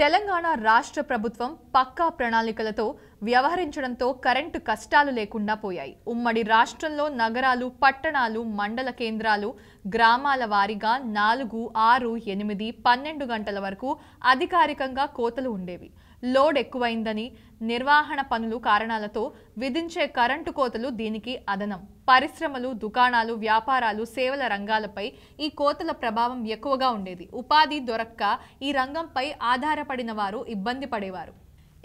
తెలంగాణ రాష్ట్ర ప్రభుత్వం పక్కా ప్రణాళికలతో వ్యవహరించడంతో కరెంటు కష్టాలు లేకుండా పోయాయి ఉమ్మడి రాష్ట్రంలో నగరాలు పట్టణాలు మండల కేంద్రాలు గ్రామాల వారీగా నాలుగు ఆరు ఎనిమిది పన్నెండు గంటల వరకు అధికారికంగా కోతలు ఉండేవి లోడ్ ఎక్కువైందని నిర్వహణ పనులు కారణాలతో విధించే కరెంటు కోతలు దీనికి అదనం పరిశ్రమలు దుకాణాలు వ్యాపారాలు సేవల రంగాలపై ఈ కోతల ప్రభావం ఎక్కువగా ఉండేది ఉపాధి దొరక్క ఈ రంగంపై ఆధారపడిన వారు ఇబ్బంది పడేవారు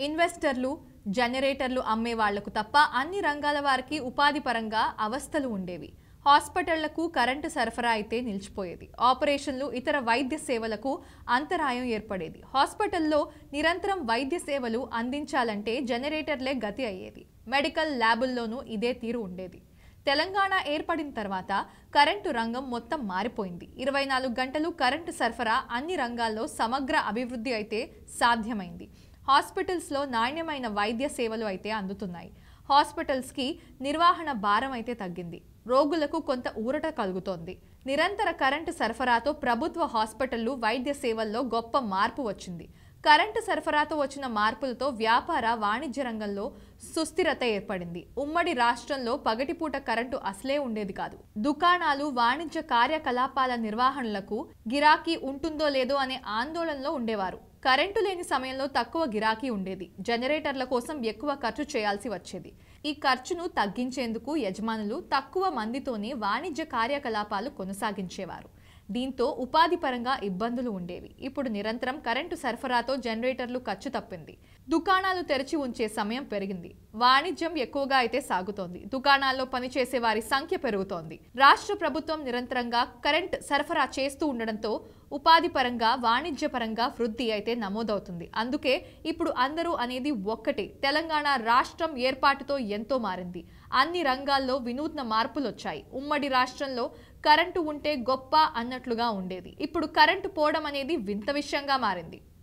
ఇన్వెస్టర్లు జనరేటర్లు అమ్మే వాళ్లకు తప్ప అన్ని రంగాల వారికి ఉపాధి పరంగా అవస్థలు ఉండేవి హాస్పిటళ్లకు కరెంటు సరఫరా అయితే నిలిచిపోయేది ఆపరేషన్లు ఇతర వైద్య సేవలకు అంతరాయం ఏర్పడేది హాస్పిటల్లో నిరంతరం వైద్య సేవలు అందించాలంటే జనరేటర్లే గతి అయ్యేది మెడికల్ ల్యాబుల్లోనూ ఇదే తీరు ఉండేది తెలంగాణ ఏర్పడిన తర్వాత కరెంటు రంగం మొత్తం మారిపోయింది ఇరవై నాలుగు గంటలు కరెంటు సరఫరా అన్ని రంగాల్లో సమగ్ర అభివృద్ధి అయితే సాధ్యమైంది హాస్పిటల్స్లో నాణ్యమైన వైద్య సేవలు అయితే అందుతున్నాయి హాస్పిటల్స్కి నిర్వహణ భారం అయితే తగ్గింది రోగులకు కొంత ఊరట కలుగుతోంది నిరంతర కరెంటు సరఫరాతో ప్రభుత్వ హాస్పిటళ్లు వైద్య సేవల్లో గొప్ప మార్పు వచ్చింది కరెంటు సరఫరాతో వచ్చిన మార్పులతో వ్యాపార వాణిజ్య రంగంలో సుస్థిరత ఏర్పడింది ఉమ్మడి రాష్ట్రంలో పగటిపూట కరెంటు అసలే ఉండేది కాదు దుకాణాలు వాణిజ్య కార్యకలాపాల నిర్వహణలకు గిరాకీ ఉంటుందో లేదో అనే ఆందోళనలో ఉండేవారు కరెంటు లేని సమయంలో తక్కువ గిరాకీ ఉండేది జనరేటర్ల కోసం ఎక్కువ ఖర్చు చేయాల్సి వచ్చేది ఈ ఖర్చును తగ్గించేందుకు యజమానులు తక్కువ మందితోనే వాణిజ్య కార్యకలాపాలు కొనసాగించేవారు దీంతో ఉపాధి పరంగా ఇబ్బందులు ఉండేవి ఇప్పుడు నిరంతరం కరెంటు సరఫరాతో జనరేటర్లు ఖర్చు తప్పింది దుకాణాలు తెరిచి ఉంచే సమయం పెరిగింది వాణిజ్యం ఎక్కువగా అయితే సాగుతోంది దుకాణాల్లో పనిచేసే వారి సంఖ్య పెరుగుతోంది రాష్ట్ర ప్రభుత్వం నిరంతరంగా కరెంట్ సరఫరా చేస్తూ ఉండడంతో ఉపాధి పరంగా వాణిజ్య పరంగా వృద్ధి అయితే నమోదవుతుంది అందుకే ఇప్పుడు అందరూ అనేది ఒక్కటే తెలంగాణ రాష్ట్రం ఏర్పాటుతో ఎంతో మారింది అన్ని రంగాల్లో వినూత్న మార్పులొచ్చాయి ఉమ్మడి రాష్ట్రంలో కరెంటు ఉంటే గొప్ప అన్నట్లుగా ఉండేది ఇప్పుడు కరెంటు పోవడం అనేది వింత విషయంగా మారింది